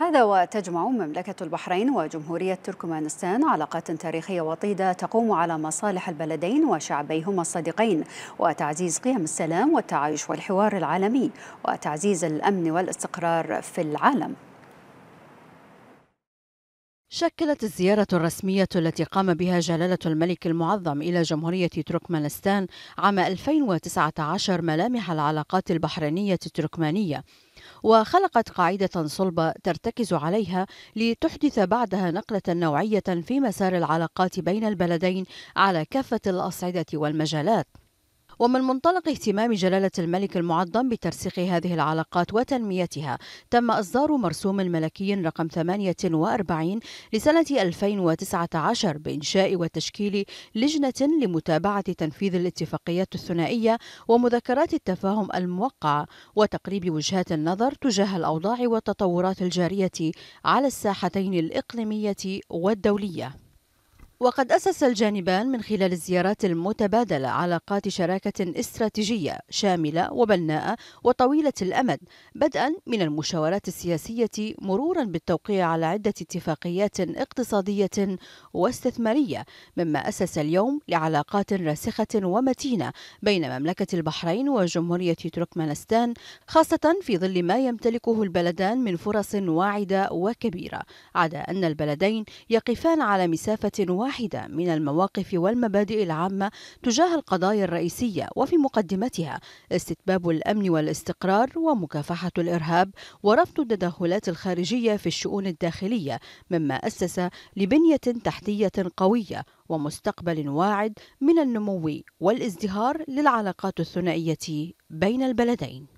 هذا وتجمع مملكة البحرين وجمهورية تركمانستان علاقات تاريخية وطيدة تقوم على مصالح البلدين وشعبيهما الصديقين وتعزيز قيم السلام والتعايش والحوار العالمي وتعزيز الأمن والاستقرار في العالم شكلت الزيارة الرسمية التي قام بها جلالة الملك المعظم إلى جمهورية تركمانستان عام 2019 ملامح العلاقات البحرينية التركمانية وخلقت قاعدة صلبة ترتكز عليها لتحدث بعدها نقلة نوعية في مسار العلاقات بين البلدين على كافة الأصعدة والمجالات ومن منطلق اهتمام جلالة الملك المعظم بترسيخ هذه العلاقات وتنميتها تم إصدار مرسوم ملكي رقم 48 لسنة 2019 بإنشاء وتشكيل لجنة لمتابعة تنفيذ الاتفاقيات الثنائية ومذكرات التفاهم الموقعة وتقريب وجهات النظر تجاه الأوضاع والتطورات الجارية على الساحتين الإقليمية والدولية وقد أسس الجانبان من خلال الزيارات المتبادلة علاقات شراكة استراتيجية شاملة وبناءة وطويلة الأمد بدءا من المشاورات السياسية مرورا بالتوقيع على عدة اتفاقيات اقتصادية واستثمارية مما أسس اليوم لعلاقات راسخة ومتينة بين مملكة البحرين وجمهورية تركمانستان خاصة في ظل ما يمتلكه البلدان من فرص واعدة وكبيرة عدا أن البلدين يقفان على مسافة واحدة واحدة من المواقف والمبادئ العامة تجاه القضايا الرئيسية وفي مقدمتها استتباب الأمن والاستقرار ومكافحة الإرهاب ورفض التدخلات الخارجية في الشؤون الداخلية مما أسس لبنية تحتية قوية ومستقبل واعد من النمو والازدهار للعلاقات الثنائية بين البلدين